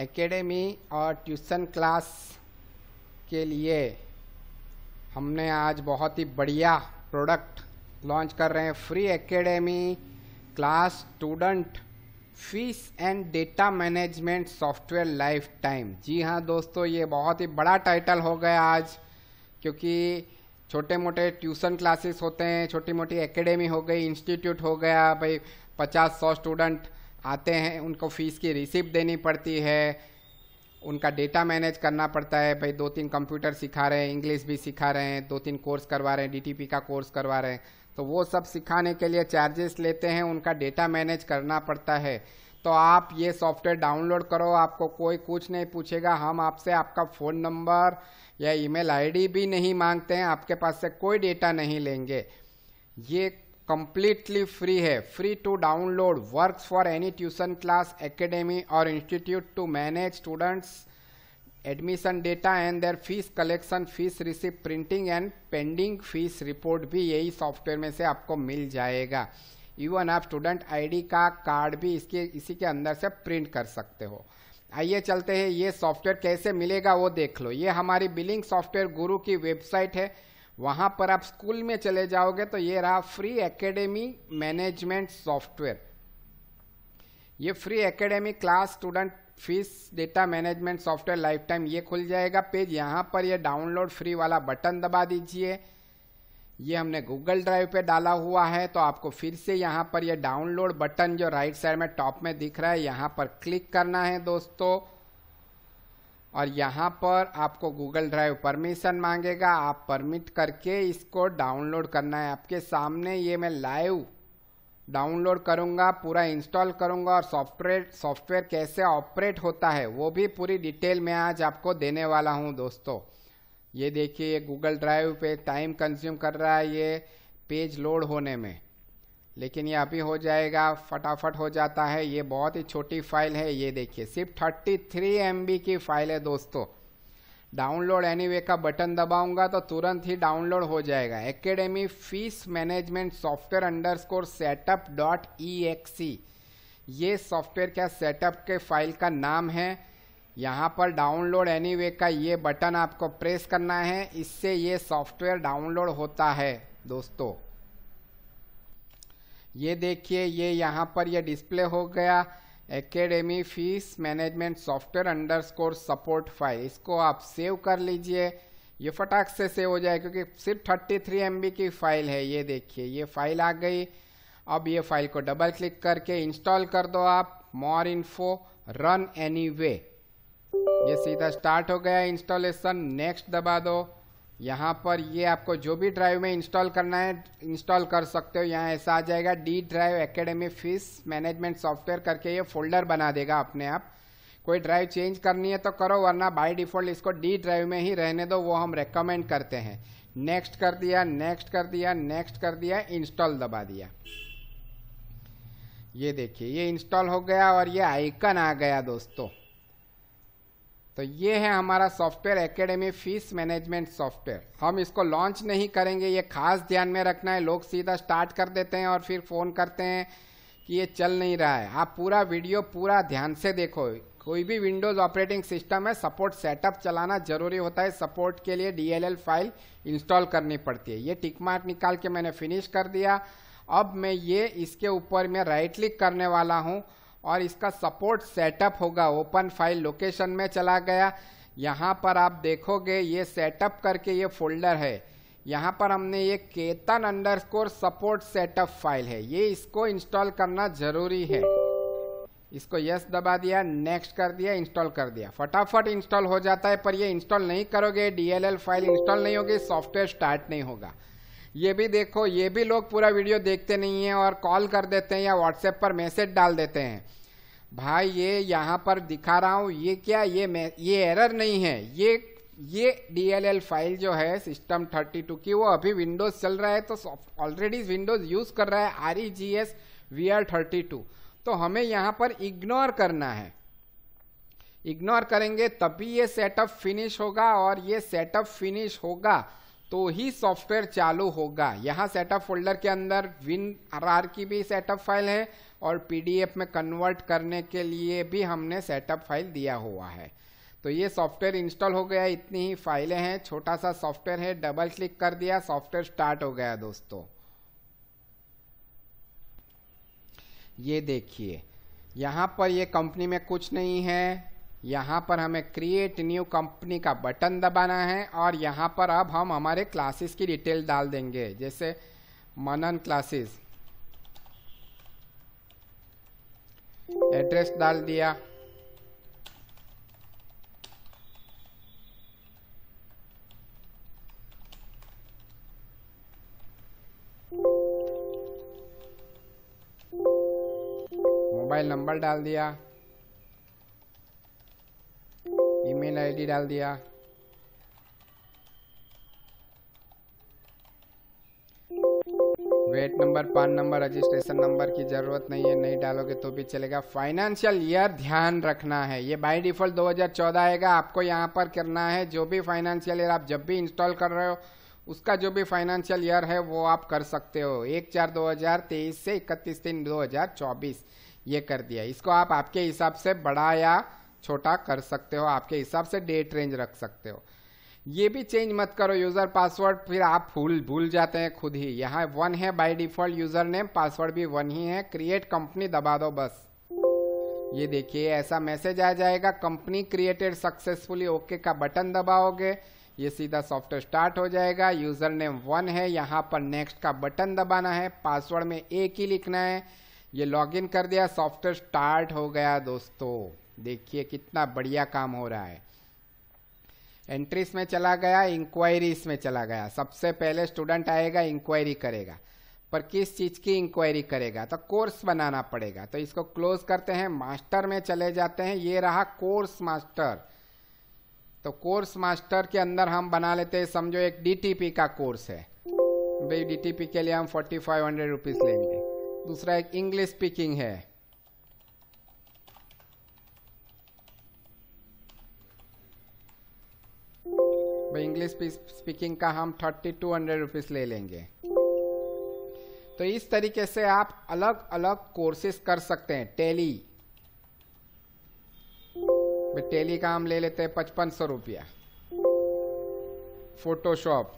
academy और tuition class के लिए हमने आज बहुत ही बढ़िया प्रोडक्ट लॉन्च कर रहे हैं free academy class student fees and data management software life time जी हाँ दोस्तों ये बहुत ही बड़ा टाइटल हो गया आज क्योंकि छोटे मोटे ट्यूशन क्लासेस होते हैं छोटी मोटी एकेडमी हो गई इंस्टीट्यूट हो गया भाई पचास सौ स्टूडेंट आते हैं उनको फ़ीस की रिसिप्ट देनी पड़ती है उनका डेटा मैनेज करना पड़ता है भाई दो तीन कंप्यूटर सिखा रहे हैं इंग्लिश भी सिखा रहे हैं दो तीन कोर्स करवा रहे हैं डी का कोर्स करवा रहे हैं तो वो सब सिखाने के लिए चार्जेस लेते हैं उनका डेटा मैनेज करना पड़ता है तो आप ये सॉफ्टवेयर डाउनलोड करो आपको कोई कुछ नहीं पूछेगा हम आपसे आपका फ़ोन नंबर या ईमेल आईडी भी नहीं मांगते हैं आपके पास से कोई डेटा नहीं लेंगे ये कंप्लीटली फ्री है free to download work for any tuition class academy और institute to manage students admission data and their fees collection fees receive printing and pending fees report भी यही सॉफ्टवेयर में से आपको मिल जाएगा इवन आप स्टूडेंट आईडी का कार्ड भी इसके इसी के अंदर से प्रिंट कर सकते हो आइए चलते हैं ये सॉफ्टवेयर कैसे मिलेगा वो देख लो ये हमारी बिलिंग सॉफ्टवेयर गुरु की वेबसाइट है वहाँ पर आप स्कूल में चले जाओगे तो ये रहा फ्री एकेडमी मैनेजमेंट सॉफ्टवेयर ये free academy class student fees data management software life time ये खुल जाएगा पेज यहाँ पर ये डाउनलोड फ्री वाला बटन दबा दीजिए ये हमने गूगल ड्राइव पे डाला हुआ है तो आपको फिर से यहाँ पर यह डाउनलोड बटन जो राइट साइड में टॉप में दिख रहा है यहाँ पर क्लिक करना है दोस्तों और यहाँ पर आपको गूगल ड्राइव परमिशन मांगेगा आप परमिट करके इसको डाउनलोड करना है आपके सामने ये मैं लाइव डाउनलोड करूँगा पूरा इंस्टॉल करूँगा और सॉफ्टवेयर सॉफ्टवेयर कैसे ऑपरेट होता है वो भी पूरी डिटेल मैं आज आपको देने वाला हूँ दोस्तों ये देखिए गूगल ड्राइव पे टाइम कंज्यूम कर रहा है ये पेज लोड होने में लेकिन ये अभी हो जाएगा फटाफट हो जाता है ये बहुत ही छोटी फाइल है ये देखिए सिर्फ थर्टी थ्री एम की फाइल है दोस्तों डाउनलोड एनीवे का बटन दबाऊंगा तो तुरंत ही डाउनलोड हो जाएगा academy fees management software underscore setup dot exe ये सॉफ्टवेयर क्या सेटअप के फाइल का नाम है यहाँ पर डाउनलोड एनीवे का ये बटन आपको प्रेस करना है इससे ये सॉफ्टवेयर डाउनलोड होता है दोस्तों ये देखिए ये यहाँ पर ये डिस्प्ले हो गया academy fees management software underscore support file इसको आप सेव कर लीजिए ये फटाक से सेव हो जाए क्योंकि सिर्फ 33 थ्री की फाइल है ये देखिए ये फाइल आ गई अब ये फाइल को डबल क्लिक करके इंस्टॉल कर दो आप more info run anyway ये सीधा स्टार्ट हो गया इंस्टॉलेशन नेक्स्ट दबा दो यहाँ पर ये आपको जो भी ड्राइव में इंस्टॉल करना है इंस्टॉल कर सकते हो यहाँ ऐसा आ जाएगा D drive academy fees management software करके ये फोल्डर बना देगा अपने आप कोई ड्राइव चेंज करनी है तो करो वरना बाय डिफॉल्ट इसको डी ड्राइव में ही रहने दो वो हम रेकमेंड करते हैं नेक्स्ट कर दिया नेक्स्ट कर दिया नेक्स्ट कर दिया इंस्टॉल दबा दिया ये देखिए ये इंस्टॉल हो गया और ये आइकन आ गया दोस्तों तो ये है हमारा software academy fees management software हम इसको लॉन्च नहीं करेंगे ये खास ध्यान में रखना है लोग सीधा स्टार्ट कर देते हैं और फिर फ़ोन करते हैं कि ये चल नहीं रहा है आप पूरा वीडियो पूरा ध्यान से देखो कोई भी विंडोज ऑपरेटिंग सिस्टम है सपोर्ट सेटअप चलाना जरूरी होता है सपोर्ट के लिए डीएलएल फाइल इंस्टॉल करनी पड़ती है ये टिक मार्क निकाल के मैंने फिनिश कर दिया अब मैं ये इसके ऊपर मैं राइट क्लिक करने वाला हूँ और इसका सपोर्ट सेटअप होगा ओपन फाइल लोकेशन में चला गया यहाँ पर आप देखोगे ये सेटअप करके ये फोल्डर है यहाँ पर हमने ये Ketan underscore support setup file है ये इसको इंस्टॉल करना जरूरी है इसको यस दबा दिया नेक्स्ट कर दिया इंस्टॉल कर दिया फटाफट इंस्टॉल हो जाता है पर ये इंस्टॉल नहीं करोगे डीएलएल फाइल इंस्टॉल नहीं होगी सॉफ्टवेयर स्टार्ट नहीं होगा ये भी देखो ये भी लोग पूरा वीडियो देखते नहीं है और कॉल कर देते हैं या व्हाट्सएप पर मैसेज डाल देते हैं भाई ये यहाँ पर दिखा रहा हूँ ये क्या ये ये एरर नहीं है ये ये डीएलएल फाइल जो है सिस्टम 32 की वो अभी विंडोज चल रहा है तो ऑलरेडी विंडोज यूज कर रहा है R E G S V R thirty two तो हमें यहाँ पर इग्नोर करना है इग्नोर करेंगे तभी ये सेटअप फिनिश होगा और ये सेटअप फिनिश होगा तो ही सॉफ्टवेयर चालू होगा यहाँ सेटअप फोल्डर के अंदर विन आर की भी सेटअप फाइल है और पीडीएफ में कन्वर्ट करने के लिए भी हमने सेटअप फाइल दिया हुआ है तो ये सॉफ्टवेयर इंस्टॉल हो गया इतनी ही फाइलें हैं छोटा सा सॉफ्टवेयर है डबल क्लिक कर दिया सॉफ्टवेयर स्टार्ट हो गया दोस्तों ये देखिए यहाँ पर ये कंपनी में कुछ नहीं है यहाँ पर हमें क्रिएट न्यू कंपनी का बटन दबाना है और यहाँ पर अब हम हमारे क्लासेस की डिटेल डाल देंगे जैसे मनन क्लासेस एड्रेस डाल दिया मोबाइल नंबर डाल दिया एडमिन आईडी डाल दिया VAT number PAN number registration number की जरूरत नहीं है नहीं डालोगे तो भी चलेगा फाइनेंशियल ईयर ध्यान रखना है ये बाय डिफॉल्ट 2014 आएगा आपको यहाँ पर करना है जो भी फाइनेंशियल ईयर आप जब भी इंस्टॉल कर रहे हो उसका जो भी फाइनेंशियल ईयर है वो आप कर सकते हो एक चार 2023 से इकतीस तीन 2024 ये कर दिया इसको आप आपके हिसाब से बढ़ा या छोटा कर सकते हो आपके हिसाब से डेट रेंज रख सकते हो ये भी चेंज मत करो यूज़र पासवर्ड फिर आप भूल भूल जाते हैं खुद ही यहाँ वन है by default user name password भी वन ही है क्रिएट कंपनी दबा दो बस ये देखिए ऐसा मैसेज आ जाएगा कंपनी क्रिएटेड सक्सेसफुली ओके का बटन दबाओगे ये सीधा सॉफ्टवेयर स्टार्ट हो जाएगा यूज़र नेम वन है यहाँ पर नेक्स्ट का बटन दबाना है पासवर्ड में एक ही लिखना है ये लॉग कर दिया सॉफ्टवेयर स्टार्ट हो गया दोस्तों देखिए कितना बढ़िया काम हो रहा है एंट्रीज में चला गया इंक्वायरीज में चला गया सबसे पहले स्टूडेंट आएगा इंक्वायरी करेगा पर किस चीज की इंक्वायरी करेगा तो कोर्स बनाना पड़ेगा तो इसको क्लोज करते हैं मास्टर में चले जाते हैं ये रहा कोर्स मास्टर तो कोर्स मास्टर के अंदर हम बना लेते हैं समझो एक डीटीपी का कोर्स है भाई डीटीपी के लिए हम फोर्टी फाइव हंड्रेड रुपीज लेंगे दूसरा एक इंग्लिश स्पीकिंग है इंग्लिश स्पीकिंग का हम थर्टी टू हंड्रेड रुपीज़ ले लेंगे तो इस तरीके से आप अलग अलग कोर्सेस कर सकते हैं टेली टेली का हम ले लेते हैं पचपन सौ रुपया फोटोशॉप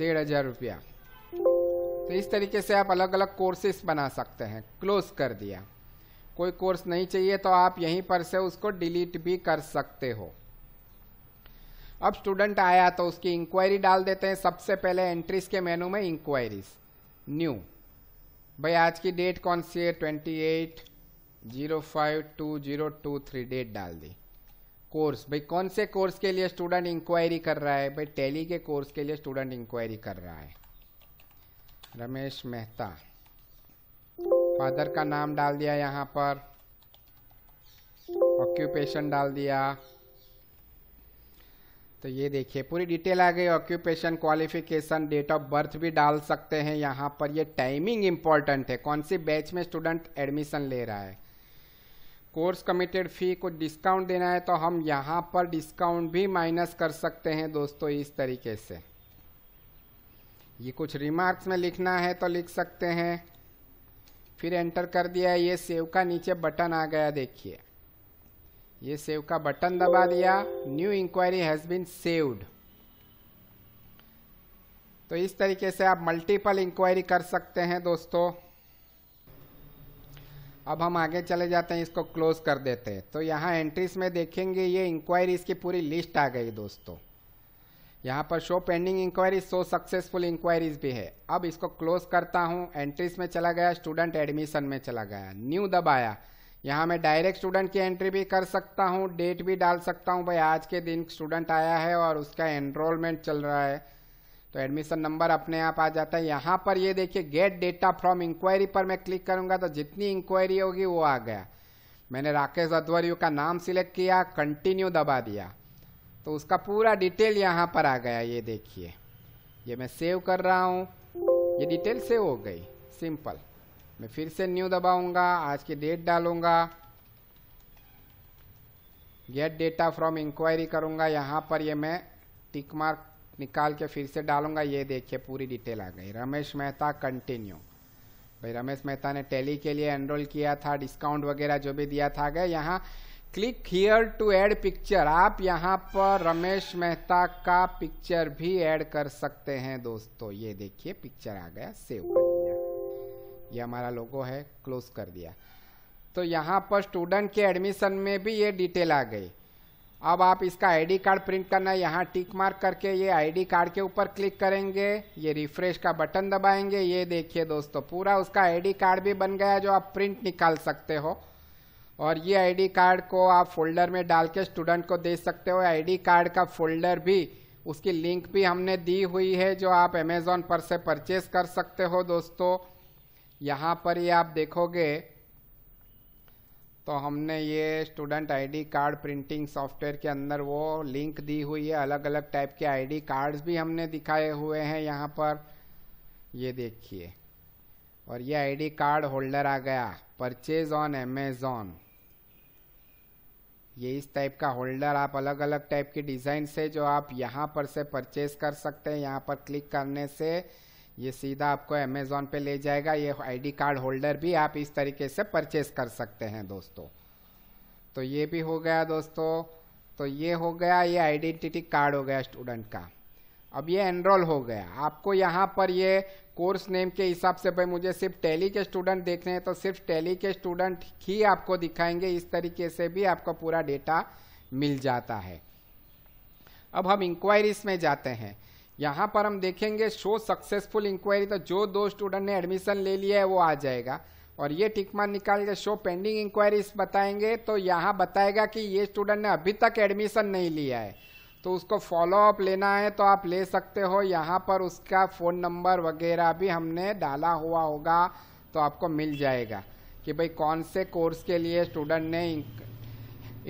डेढ़ हजार रुपया तो इस तरीके से आप अलग अलग कोर्सेस बना सकते हैं क्लोज कर दिया कोई कोर्स नहीं चाहिए तो आप यहीं पर से उसको डिलीट भी कर सकते हो अब स्टूडेंट आया तो उसकी इंक्वायरी डाल देते हैं सबसे पहले एंट्रीज के मेनू में इंक्वायरीज न्यू भाई आज की डेट कौन सी है twenty eight zero five two zero two three date डाल दी कोर्स भाई कौन से कोर्स के लिए स्टूडेंट इंक्वायरी कर रहा है भाई टेली के कोर्स के लिए स्टूडेंट इंक्वायरी कर रहा है रमेश मेहता फादर का नाम डाल दिया यहाँ पर ऑक्यूपेशन डाल दिया तो ये देखिए पूरी डिटेल आ गई occupation qualification date of birth भी डाल सकते हैं यहाँ पर ये टाइमिंग इम्पोर्टेंट है कौन सी बैच में स्टूडेंट एडमिशन ले रहा है कोर्स कमिटेड फी को डिस्काउंट देना है तो हम यहाँ पर डिस्काउंट भी माइनस कर सकते हैं दोस्तों इस तरीके से ये कुछ रिमार्क्स में लिखना है तो लिख सकते हैं फिर एंटर कर दिया ये सेव का नीचे बटन आ गया देखिए ये सेव का बटन दबा दिया new enquiry has been saved तो इस तरीके से आप मल्टीपल इंक्वायरी कर सकते हैं दोस्तों अब हम आगे चले जाते हैं इसको क्लोज कर देते हैं तो यहाँ एंट्रीज में देखेंगे ये इंक्वायरीज की पूरी लिस्ट आ गई दोस्तों यहाँ पर show pending enquiry show successful enquiries भी है अब इसको क्लोज करता हूँ एंट्रीज में चला गया स्टूडेंट एडमिशन में चला गया न्यू दबाया यहाँ मैं डायरेक्ट स्टूडेंट की एंट्री भी कर सकता हूँ डेट भी डाल सकता हूँ भाई आज के दिन स्टूडेंट आया है और उसका एनरोलमेंट चल रहा है तो एडमिशन नंबर अपने आप आ जाता है यहाँ पर ये देखिए गेट डेटा फ्रॉम इंक्वायरी पर मैं क्लिक करूँगा तो जितनी इंक्वायरी होगी वो आ गया मैंने राकेश अधवरियू का नाम सिलेक्ट किया कंटिन्यू दबा दिया तो उसका पूरा डिटेल यहाँ पर आ गया ये देखिए ये मैं सेव कर रहा हूँ ये डिटेल सेव हो गई सिंपल मैं फिर से न्यू दबाऊंगा आज की डेट डालूंगा गेट डेटा फ्रॉम इंक्वायरी करूंगा यहाँ पर ये मैं टिक मार्क निकाल के फिर से डालूंगा ये देखिए पूरी डिटेल आ गई रमेश मेहता कंटिन्यू भाई रमेश मेहता ने टेली के लिए एनरोल किया था डिस्काउंट वगैरह जो भी दिया था गया यहाँ click here to add picture आप यहाँ पर रमेश मेहता का पिक्चर भी ऐड कर सकते हैं दोस्तों ये देखिए पिक्चर आ गया सेव कर दिया ये हमारा लोगो है क्लोज कर दिया तो यहाँ पर स्टूडेंट के एडमिशन में भी ये डिटेल आ गई अब आप इसका आईडी कार्ड प्रिंट करना है यहाँ टिक मार्क करके ये आईडी कार्ड के ऊपर क्लिक करेंगे ये रिफ्रेश का बटन दबाएंगे ये देखिए दोस्तों पूरा उसका आईडी कार्ड भी बन गया जो आप प्रिंट निकाल सकते हो और ये आईडी कार्ड को आप फोल्डर में डाल के स्टूडेंट को दे सकते हो आईडी कार्ड का फोल्डर भी उसकी लिंक भी हमने दी हुई है जो आप अमेजोन पर से परचेज कर सकते हो दोस्तों यहाँ पर ये आप देखोगे तो हमने ये student ID card printing software के अंदर वो लिंक दी हुई है अलग अलग टाइप के आईडी कार्ड्स भी हमने दिखाए हुए हैं यहाँ पर ये देखिए और ये आईडी कार्ड होल्डर आ गया परचेज ऑन अमेज़ॉन ये इस टाइप का होल्डर आप अलग अलग टाइप के डिज़ाइन से जो आप यहाँ पर से परचेज कर सकते हैं यहाँ पर क्लिक करने से ये सीधा आपको अमेज़ोन पे ले जाएगा ये आईडी कार्ड होल्डर भी आप इस तरीके से परचेज कर सकते हैं दोस्तों तो ये भी हो गया दोस्तों तो ये हो गया ये आइडेंटिटी कार्ड हो गया स्टूडेंट का अब ये एनरोल हो गया आपको यहाँ पर ये कोर्स नेम के हिसाब से भाई मुझे सिर्फ टेली के स्टूडेंट देखने हैं तो सिर्फ टेली के स्टूडेंट ही आपको दिखाएंगे इस तरीके से भी आपको पूरा डेटा मिल जाता है अब हम इंक्वायरीज में जाते हैं यहाँ पर हम देखेंगे शो सक्सेसफुल इंक्वायरी तो जो दो स्टूडेंट ने एडमिशन ले लिया है वो आ जाएगा और ये टिकमान निकाल के शो पेंडिंग इंक्वायरीज बताएंगे तो यहाँ बताएगा कि ये स्टूडेंट ने अभी तक एडमिशन नहीं लिया है तो उसको फॉलो अप लेना है तो आप ले सकते हो यहाँ पर उसका फ़ोन नंबर वगैरह भी हमने डाला हुआ होगा तो आपको मिल जाएगा कि भाई कौन से कोर्स के लिए स्टूडेंट ने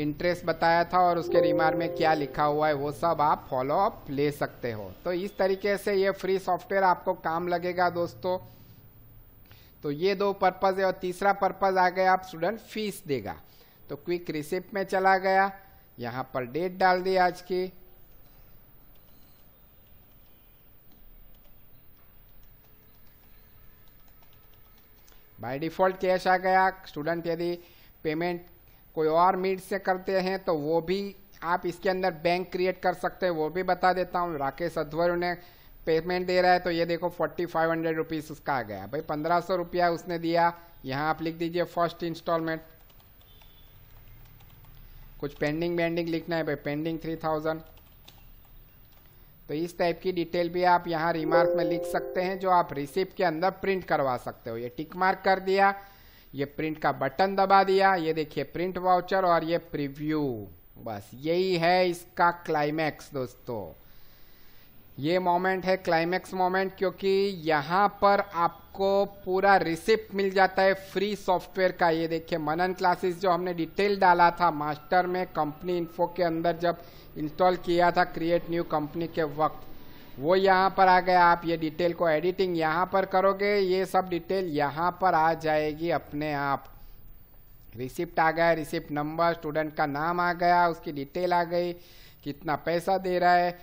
इंटरेस्ट बताया था और उसके रिमार में क्या लिखा हुआ है वो सब आप फॉलो अप ले सकते हो तो इस तरीके से ये फ्री सॉफ्टवेयर आपको काम लगेगा दोस्तों तो ये दो पर्पज़ है और तीसरा पर्पज़ आ गया आप स्टूडेंट फीस देगा तो क्विक रिसिप्ट में चला गया यहाँ पर डेट डाल दी आज की बाय डिफॉल्ट कैश आ गया स्टूडेंट यदि पेमेंट कोई और मीड से करते हैं तो वो भी आप इसके अंदर बैंक क्रिएट कर सकते हैं वो भी बता देता हूँ राकेश अधवर उन्हें पेमेंट दे रहा है तो ये देखो फोर्टी फाइव हंड्रेड रुपीज़ उसका आ गया भाई पंद्रह सौ रुपया उसने दिया यहाँ आप लिख दीजिए फर्स्ट इंस्टॉलमेंट कुछ पेंडिंग बेंडिंग लिखना है भाई पेंडिंग थ्री थाउजेंड तो इस टाइप की डिटेल भी आप यहाँ रिमार्क में लिख सकते हैं जो आप रिसिप्ट के अंदर प्रिंट करवा सकते हो ये टिक मार्क कर दिया ये प्रिंट का बटन दबा दिया ये देखिए प्रिंट वाउचर और ये प्रिव्यू बस यही है इसका क्लाइमैक्स दोस्तों ये मोमेंट है क्लाइमेक्स मोमेंट क्योंकि यहाँ पर आपको पूरा रिसिप्ट मिल जाता है फ्री सॉफ्टवेयर का ये देखिए मनन क्लासेस जो हमने डिटेल डाला था मास्टर में कंपनी इन्फो के अंदर जब इंस्टॉल किया था क्रिएट न्यू कंपनी के वक्त वो यहाँ पर आ गया आप ये डिटेल को एडिटिंग यहाँ पर करोगे ये सब डिटेल यहाँ पर आ जाएगी अपने आप रिसिप्ट आ गया रिसिप्ट नंबर स्टूडेंट का नाम आ गया उसकी डिटेल आ गई कितना पैसा दे रहा है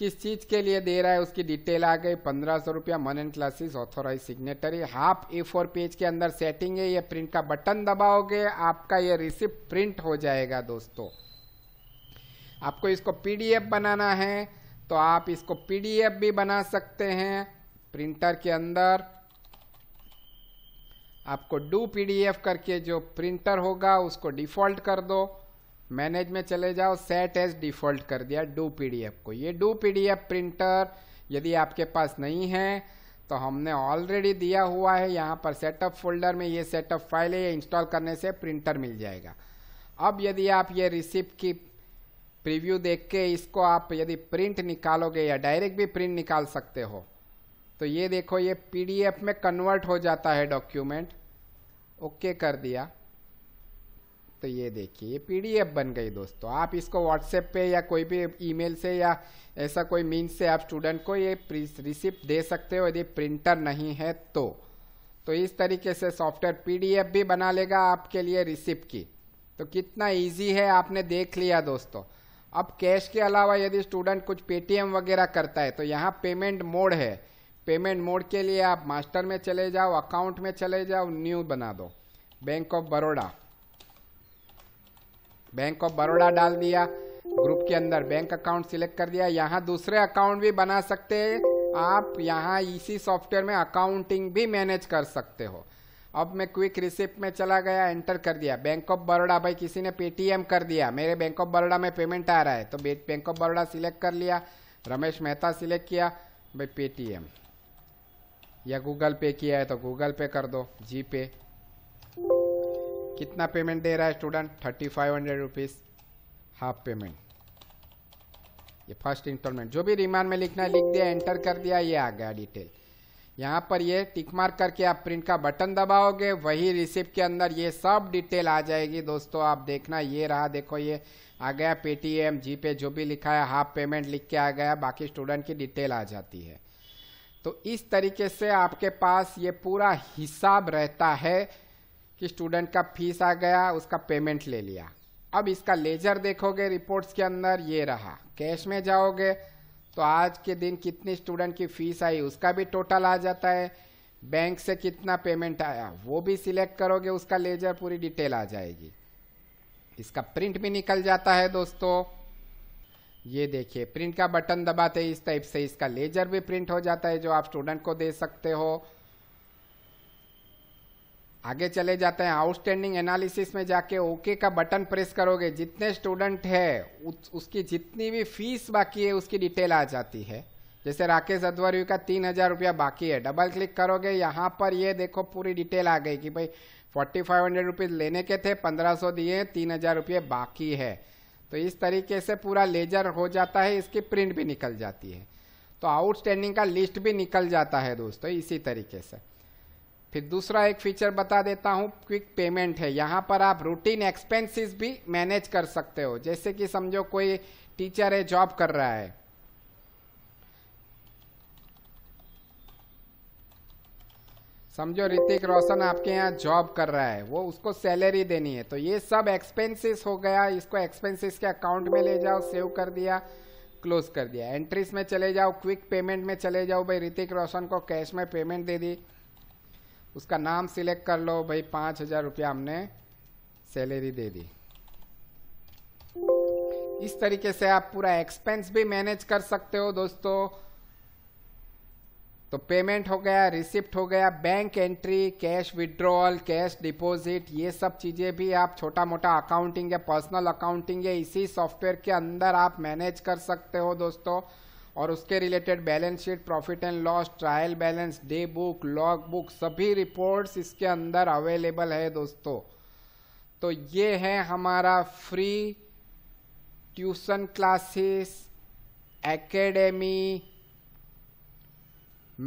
किस चीज के लिए दे रहा है उसकी डिटेल आ गई पंद्रह सौ रुपया मन and classes authorise signatory half A four page के अंदर सेटिंग है ये प्रिंट का बटन दबाओगे आपका ये रिसिप्ट प्रिंट हो जाएगा दोस्तों आपको इसको पीडीएफ बनाना है तो आप इसको पीडीएफ भी बना सकते हैं प्रिंटर के अंदर आपको डू पीडीएफ करके जो प्रिंटर होगा उसको डिफॉल्ट कर दो मैनेज में चले जाओ सेट एज डिफॉल्ट कर दिया डू पीडीएफ को ये डू पीडीएफ प्रिंटर यदि आपके पास नहीं है तो हमने ऑलरेडी दिया हुआ है यहाँ पर सेटअप फोल्डर में ये सेटअप फाइल है इंस्टॉल करने से प्रिंटर मिल जाएगा अब यदि आप ये रिसिप्ट की प्रीव्यू देख के इसको आप यदि प्रिंट निकालोगे या डायरेक्ट भी प्रिंट निकाल सकते हो तो ये देखो ये पीडीएफ में कन्वर्ट हो जाता है डॉक्यूमेंट ओके कर दिया तो ये देखिए ये पीडीएफ बन गई दोस्तों आप इसको व्हाट्सएप पे या कोई भी ईमेल से या ऐसा कोई मीन से आप स्टूडेंट को ये रिसिप्ट दे सकते हो यदि प्रिंटर नहीं है तो तो इस तरीके से सॉफ्टवेयर पीडीएफ भी बना लेगा आपके लिए रिसिप्ट की तो कितना इजी है आपने देख लिया दोस्तों अब कैश के अलावा यदि स्टूडेंट कुछ पेटीएम वगैरह करता है तो यहाँ पेमेंट मोड है पेमेंट मोड के लिए आप मास्टर में चले जाओ अकाउंट में चले जाओ न्यू बना दो bank of Baroda bank of Baroda डाल दिया ग्रुप के अंदर बैंक अकाउंट सिलेक्ट कर दिया यहाँ दूसरे अकाउंट भी बना सकते हैं आप यहाँ इसी सॉफ्टवेयर में अकाउंटिंग भी मैनेज कर सकते हो अब मैं क्विक रिसिप्ट में चला गया एंटर कर दिया बैंक ऑफ बड़ौदा भाई किसी ने पेटीएम कर दिया मेरे बैंक ऑफ बड़ौदा में पेमेंट आ रहा है तो बैंक ऑफ बड़ौदा सिलेक्ट कर लिया रमेश मेहता सिलेक्ट किया भाई पेटीएम या गूगल पे किया है तो गूगल पे कर दो जी पे कितना पेमेंट दे रहा है student thirty five hundred rupees half payment ये फर्स्ट इंस्टॉलमेंट जो भी रिमांड में लिखना है लिख दिया एंटर कर दिया ये आ गया डिटेल यहाँ पर ये टिक मार्क करके आप प्रिंट का बटन दबाओगे वही रिसिप्ट के अंदर ये सब डिटेल आ जाएगी दोस्तों आप देखना ये रहा देखो ये आ गया पेटीएम जीपे जो भी लिखा है हाफ पेमेंट लिख के आ गया बाकी स्टूडेंट की डिटेल आ जाती है तो इस तरीके से आपके पास ये पूरा हिसाब रहता है कि स्टूडेंट का फीस आ गया उसका पेमेंट ले लिया अब इसका लेजर देखोगे रिपोर्ट्स के अंदर ये रहा कैश में जाओगे तो आज के दिन कितनी स्टूडेंट की फीस आई उसका भी टोटल आ जाता है बैंक से कितना पेमेंट आया वो भी सिलेक्ट करोगे उसका लेजर पूरी डिटेल आ जाएगी इसका प्रिंट भी निकल जाता है दोस्तों ये देखिए प्रिंट का बटन दबाते इस टाइप से इसका लेजर भी प्रिंट हो जाता है जो आप स्टूडेंट को दे सकते हो आगे चले जाते हैं आउटस्टैंडिंग एनालिसिस में जाके ओके का बटन प्रेस करोगे जितने स्टूडेंट है उस, उसकी जितनी भी फीस बाकी है उसकी डिटेल आ जाती है जैसे राकेश अधवर्यू का तीन हजार रुपया बाकी है डबल क्लिक करोगे यहाँ पर ये देखो पूरी डिटेल आ गई कि भाई फोर्टी फाइव हंड्रेड रुपीज़ लेने के थे पंद्रह सौ दिए तीन हजार रुपये बाकी है तो इस तरीके से पूरा लेजर हो जाता है इसकी प्रिंट भी निकल जाती है तो आउटस्टैंडिंग का लिस्ट भी निकल जाता है दोस्तों इसी तरीके से फिर दूसरा एक फीचर बता देता हूँ क्विक पेमेंट है यहाँ पर आप रूटीन एक्सपेंसेस भी मैनेज कर सकते हो जैसे कि समझो कोई टीचर है जॉब कर रहा है समझो ऋतिक रोशन आपके यहाँ जॉब कर रहा है वो उसको सैलरी देनी है तो ये सब एक्सपेंसेस हो गया इसको एक्सपेंसेस के अकाउंट में ले जाओ सेव कर दिया क्लोज कर दिया एंट्रीज में चले जाओ क्विक पेमेंट में चले जाओ भाई ऋतिक रोशन को कैश में पेमेंट दे दी उसका नाम सिलेक्ट कर लो भाई पाँच हज़ार रुपया हमने सैलरी दे दी इस तरीके से आप पूरा एक्सपेंस भी मैनेज कर सकते हो दोस्तों तो पेमेंट हो गया रिसिप्ट हो गया bank entry cash withdrawal cash deposit ये सब चीज़ें भी आप छोटा मोटा अकाउंटिंग या पर्सनल अकाउंटिंग या इसी सॉफ्टवेयर के अंदर आप मैनेज कर सकते हो दोस्तों और उसके related balance sheet profit and loss trial balance day book log book सभी रिपोर्ट्स इसके अंदर अवेलेबल है दोस्तों तो ये है हमारा free tuition classes academy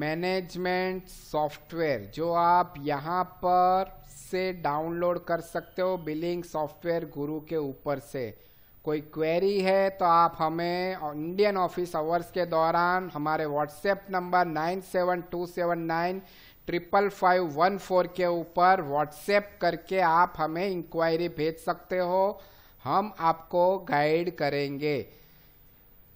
management software जो आप यहाँ पर से डाउनलोड कर सकते हो बिलिंग सॉफ्टवेयर गुरु के ऊपर से कोई क्वेरी है तो आप हमें इंडियन ऑफिस आवर्स के दौरान हमारे WhatsApp number nine seven two seven nine triple five one four के ऊपर व्हाट्सएप करके आप हमें इंक्वायरी भेज सकते हो हम आपको गाइड करेंगे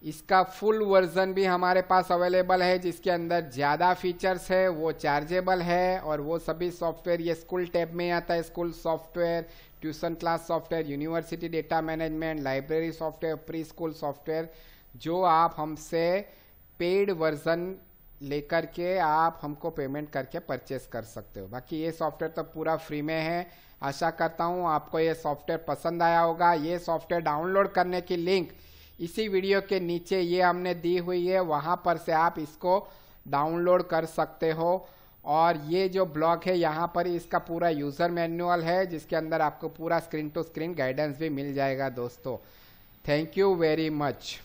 इसका फुल वर्जन भी हमारे पास अवेलेबल है जिसके अंदर ज़्यादा फीचर्स है वो चार्जेबल है और वो सभी सॉफ्टवेयर ये स्कूल टैब में आता है school software tuition class software university data management library software pre school software जो आप हमसे पेड वर्जन लेकर के आप हमको पेमेंट करके परचेस कर सकते हो बाकी ये सॉफ्टवेयर तो पूरा फ्री में है आशा करता हूँ आपको ये सॉफ्टवेयर पसंद आया होगा ये सॉफ्टवेयर डाउनलोड करने की लिंक इसी वीडियो के नीचे ये हमने दी हुई है वहाँ पर से आप इसको डाउनलोड कर सकते हो और ये जो ब्लॉक है यहाँ पर इसका पूरा यूज़र मैनुअल है जिसके अंदर आपको पूरा स्क्रीन टू स्क्रीन गाइडेंस भी मिल जाएगा दोस्तों थैंक यू वेरी मच